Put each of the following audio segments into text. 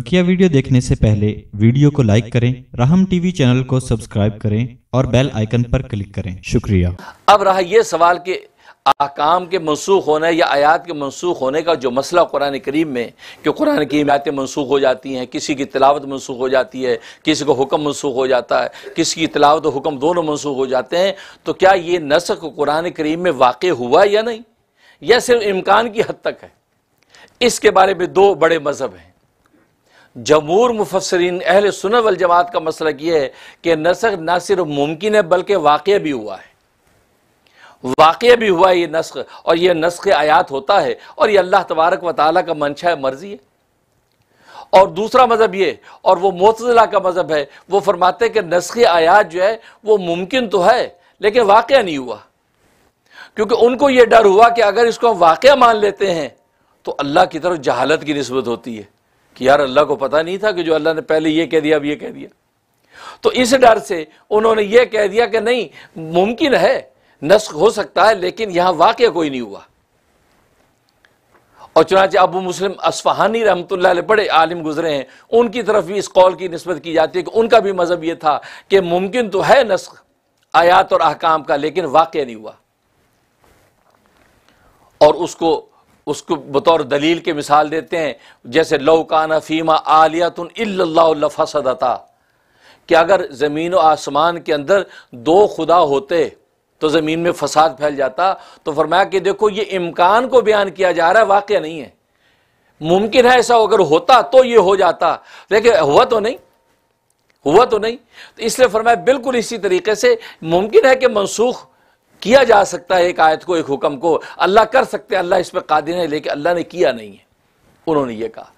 बकिया वीडियो देखने से पहले वीडियो को लाइक करें राहम टीवी चैनल को सब्सक्राइब करें और बेल आइकन पर क्लिक करें शुक्रिया अब रहा यह सवाल कि आकाम के मनसूख होने या आयात के मनसूख होने का जो मसला कुरान करीम में कि कुरान की आयातें मनसूख हो जाती हैं किसी की तलावत मनसूख हो जाती है किसी को हुक्म मनसूख हो जाता है किसी की तलावत हुक्म दोनों मनसूख हो जाते हैं तो क्या ये नसक कुरान करीम में वाक़ हुआ या नहीं यह सिर्फ इम्कान की हद तक है इसके बारे में दो बड़े मज़हब हैं जमूर मुफसरीन अहल सुन वल जमात का मसला यह है कि नसख ना सिर्फ मुमकिन है बल्कि वाक़ भी हुआ है वाक़ भी हुआ यह ये नस्ख और यह नस्ख आयात होता है और ये अल्लाह तबारक व ताली का मंशा मर्जी है और दूसरा मज़हब ये और वह मोतजिला का मज़हब है वह फरमाते कि नस्ख आयात जो है वह मुमकिन तो है लेकिन वाक़ नहीं हुआ क्योंकि उनको यह डर हुआ कि अगर इसको हम वाक़ मान लेते हैं तो अल्लाह की तरफ जहालत की नस्बत होती है कि यार अल्लाह को पता नहीं था कि जो अल्लाह ने पहले यह कह दिया अब यह कह दिया तो इस डर से उन्होंने यह कह दिया कि नहीं मुमकिन है नस्क हो सकता है लेकिन यहां वाक्य कोई नहीं हुआ और चुनाच अबू मुस्लिम असफहानी रहमत बड़े आलिम गुजरे हैं उनकी तरफ भी इस कौल की नस्बत की जाती है कि उनका भी मज़हब यह था कि मुमकिन तो है नस्क आयात और अहकाम का लेकिन वाक्य नहीं हुआ और उसको उसको बतौर दलील के मिसाल देते हैं जैसे लौकाना फ़ीमा आलियातन इल्लाफसदता कि अगर ज़मीन व आसमान के अंदर दो खुदा होते तो ज़मीन में फसाद फैल जाता तो फरमाया कि देखो ये इम्कान को बयान किया जा रहा है वाक़ नहीं है मुमकिन है ऐसा अगर होता तो ये हो जाता लेकिन हुआ तो नहीं हुआ तो नहीं तो इसलिए फरमाया बिल्कुल इसी तरीके से मुमकिन है कि मनसूख किया जा सकता है एक आयत को एक हुक्म को अल्लाह कर सकते हैं अल्लाह इस पर कादिर है लेकिन अल्लाह ने किया नहीं है उन्होंने ये कहा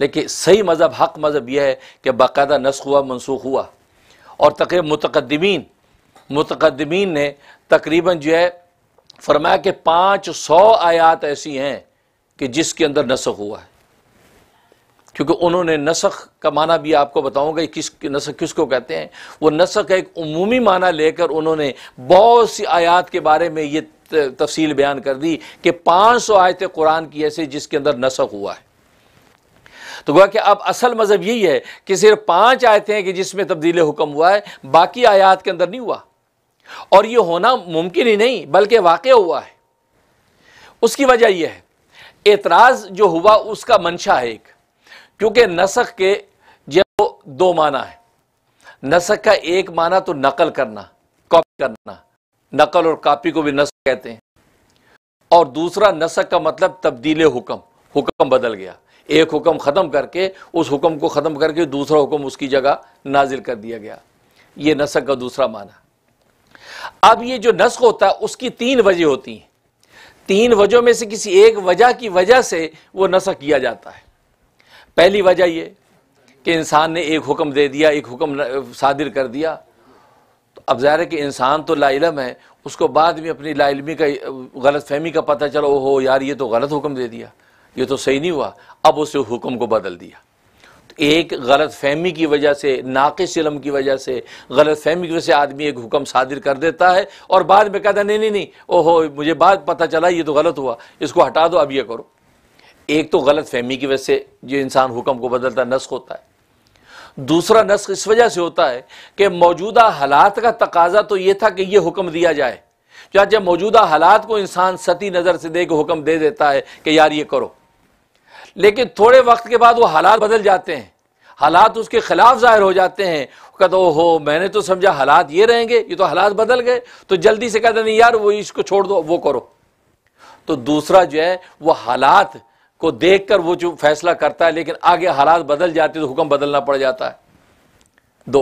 लेकिन सही मज़हब हक मज़हब यह है कि बाकायदा नस्ख हुआ मनसूख हुआ और तकरीब मतकदमीन मतकदमीन ने तकरीबन जो है फरमाया कि पाँच सौ आयात ऐसी हैं कि जिसके अंदर नस्ख हुआ है क्योंकि उन्होंने नसख का माना भी आपको बताऊंगा किस नसख किसको कहते हैं वो नसख का एक उमूमी माना लेकर उन्होंने बहुत सी आयात के बारे में ये तफसील बयान कर दी कि पाँच सौ आयतें कुरान की ऐसे जिसके अंदर नसख हुआ है तो गोया कि अब असल मज़हब यही है कि सिर्फ पाँच आयतें हैं कि जिसमें तब्दील हुक्म हुआ है बाकी आयात के अंदर नहीं हुआ और ये होना मुमकिन ही नहीं बल्कि वाक़ हुआ है उसकी वजह यह है एतराज़ जो हुआ उसका मंशा है एक क्योंकि नसक के जो दो माना है नसक का एक माना तो नकल करना कॉपी करना नकल और कापी को भी नसख कहते हैं और दूसरा नसक का मतलब तब्दील हुक्म हुक्म बदल गया एक हुक्म ख़त्म करके उस हुक्म को ख़त्म करके दूसरा हुक्म उसकी जगह नाजिल कर दिया गया ये नसक का दूसरा माना अब ये जो नस्क होता है उसकी तीन वजह होती हैं तीन वजहों में से किसी एक वजह की वजह से वो नसक किया जाता है पहली वजह ये कि इंसान ने एक हुक्म दे दिया एक हुक्म सादिर कर दिया तो अब ज़ाहिर है कि इंसान तो लाइलम है उसको बाद में अपनी लाइलमी का गलत फहमी का पता चला ओहो यार ये तो गलत हुक्म दे दिया ये तो सही नहीं हुआ अब उसे हुक्म को बदल दिया तो एक गलत फहमी की वजह से नाकिस इलम की वजह से गलत फहमी की वजह से आदमी एक हुक्म सादिर कर देता है और बाद में कहता नहीं नहीं नहीं ओहो मुझे बाद पता चला ये तो गलत हुआ इसको हटा दो अब ये करो एक तो गलत फहमी की वजह से जो इंसान हुक्म को बदलता नस्क होता है दूसरा नस्क इस वजह से होता है कि मौजूदा हालात का तकाजा तो ये था कि यह हुक्म दिया जाए या जब मौजूदा हालात को इंसान सती नज़र से दे हुक्म दे देता है कि यार ये करो लेकिन थोड़े वक्त के बाद वो हालात बदल जाते हैं हालात उसके खिलाफ जाहिर हो जाते हैं कहते ओ हो मैंने तो समझा हालात ये रहेंगे ये तो हालात बदल गए तो जल्दी से कहते नहीं यार वो इसको छोड़ दो वो करो तो दूसरा जो है वो हालात को देख कर वो जो फैसला करता है लेकिन आगे हालात बदल जाते तो हुक्म बदलना पड़ जाता है दो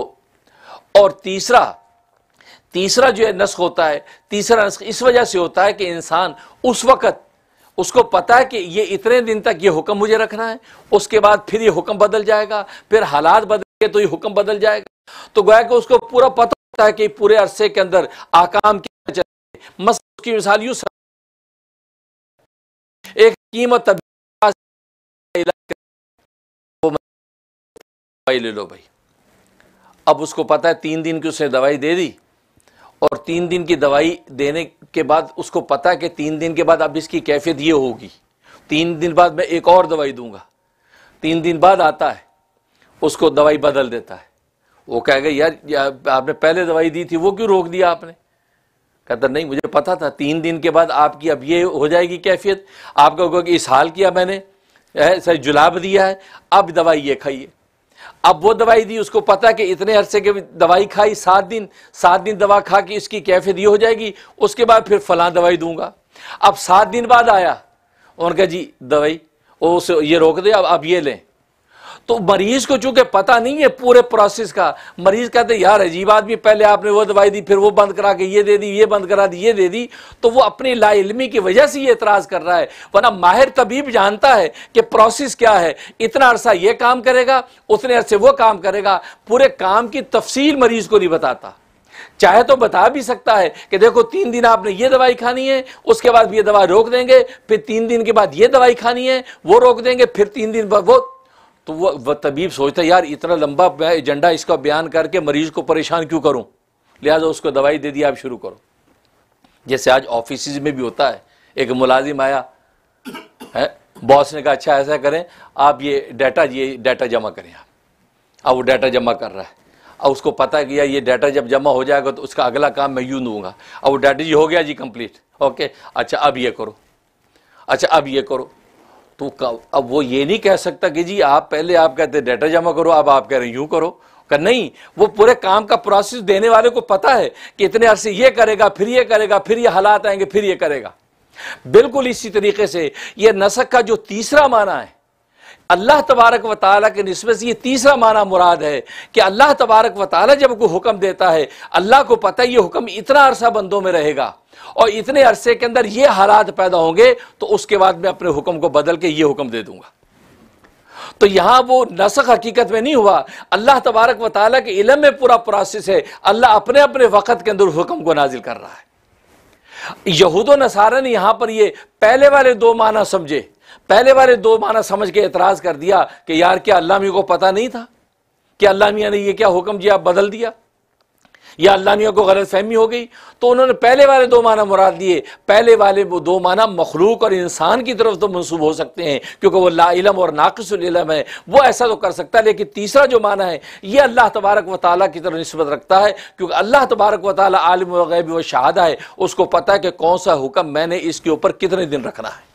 और तीसरा तीसरा जो है नस्क होता है तीसरा नस्क इस वजह से होता है कि इंसान उस वक़्त उसको पता है कि ये इतने दिन तक ये हुक्म मुझे रखना है उसके बाद फिर ये हुक्म बदल जाएगा फिर हालात बदल गए तो ये हुक्म बदल जाएगा तो गोया कि उसको पूरा पता होता है कि पूरे अरसे के अंदर आकाम क्या चले मसला उसकी मिसाल यू एक कीमत दवाई ले लो भाई अब उसको पता है तीन दिन की उसने दवाई दे दी और तीन दिन की दवाई देने के बाद उसको पता है कि तीन दिन के बाद अब इसकी कैफियत ये होगी तीन दिन बाद मैं एक और दवाई दूंगा तीन दिन बाद आता है उसको दवाई बदल देता है वो कहेगा यार, या, आपने पहले दवाई दी थी वो क्यों रोक दिया आपने कहता नहीं मुझे पता था तीन दिन के बाद आपकी अब ये हो जाएगी कैफियत आपको कि इस हाल किया मैंने सर जुलाब दिया है अब दवाई ये खाइए अब वो दवाई दी उसको पता कि इतने अरसे के दवाई खाई सात दिन सात दिन दवा खा के इसकी कैफियत ये हो जाएगी उसके बाद फिर फलां दवाई दूंगा अब सात दिन बाद आया उनका जी दवाई उसे ये रोक दे अब अब ये लें तो मरीज को चूंकि पता नहीं है पूरे प्रोसेस का मरीज कहते यार अजीब आदमी पहले आपने वो दवाई दी फिर वो बंद करा के ये दे दी ये बंद करा दी ये दे दी तो वो अपनी लाइलमी की वजह से ये एतराज कर रहा है वरना माहिर तबीब जानता है कि प्रोसेस क्या है इतना अरसा ये काम करेगा उतने अरसे वो काम करेगा पूरे काम की तफसील मरीज को नहीं बताता चाहे तो बता भी सकता है कि देखो तीन दिन आपने ये दवाई खानी है उसके बाद ये दवाई रोक देंगे फिर तीन दिन के बाद ये दवाई खानी है वो रोक देंगे फिर तीन दिन वो तो वह, वह तबीब सोचता है यार इतना लंबा एजेंडा इसका बयान करके मरीज़ को परेशान क्यों करूँ लिहाजा उसको दवाई दे दी आप शुरू करो जैसे आज ऑफिस में भी होता है एक मुलाजिम आया है बॉस ने कहा अच्छा ऐसा करें आप ये डाटा ये डाटा जमा करें आप अब वो डाटा जमा कर रहा है अब उसको पता किया ये डाटा जब जमा हो जाएगा तो उसका अगला काम मैं यूँ दूंगा अब वो डाटा जी हो गया जी कंप्लीट ओके अच्छा अब ये करो अच्छा अब ये करो तो अब वो ये नहीं कह सकता कि जी आप पहले आप कहते डेटा जमा करो अब आप कह रहे यूं करो कर नहीं वो पूरे काम का प्रोसेस देने वाले को पता है कि इतने अरसे ये करेगा फिर ये करेगा फिर ये हालात आएंगे फिर ये करेगा बिल्कुल इसी तरीके से ये नसक का जो तीसरा माना है अल्लाह तबारक व ताला के नस्बत से ये तीसरा माना मुराद है कि अल्लाह तबारक व ताला जब कोई हुक्म देता है अल्लाह को पता है ये हुक्म इतना अरसा बंदों में रहेगा और इतने अरसे के अंदर ये हालात पैदा होंगे तो उसके बाद मैं अपने हुक्म को बदल के ये हुक्म दे दूंगा तो यहां वो नसक हकीकत में नहीं हुआ अल्लाह तबारक व के इलम में पूरा प्रोसेस है अल्लाह अपने अपने वक्त के अंदर हुक्म को नाजिल कर रहा है यहूद नसारा ने यहां पर ये पहले वाले दो माना समझे पहले वाले दो माना समझ के एतराज कर दिया कि यार क्या अल्लाह को पता नहीं था कि अल्लाह मियाँ ने यह क्या हुक्म दिया बदल दिया या अल्लानियों को गलत फहमी हो गई तो उन्होंने पहले वाले दो माना मुराद दिए पहले वाले वो दो माना मखलूक और इंसान की तरफ तो मनसूब हो सकते हैं क्योंकि वह लाइलम और नाकसम है वो ऐसा तो कर सकता है लेकिन तीसरा जो माना है ये अल्लाह तबारक व ताल की तरफ नस्बत रखता है क्योंकि अल्लाह तबारक व ताली आलम वगैब व शहादा है उसको पता है कि कौन सा हुक्म मैंने इसके ऊपर कितने दिन रखना है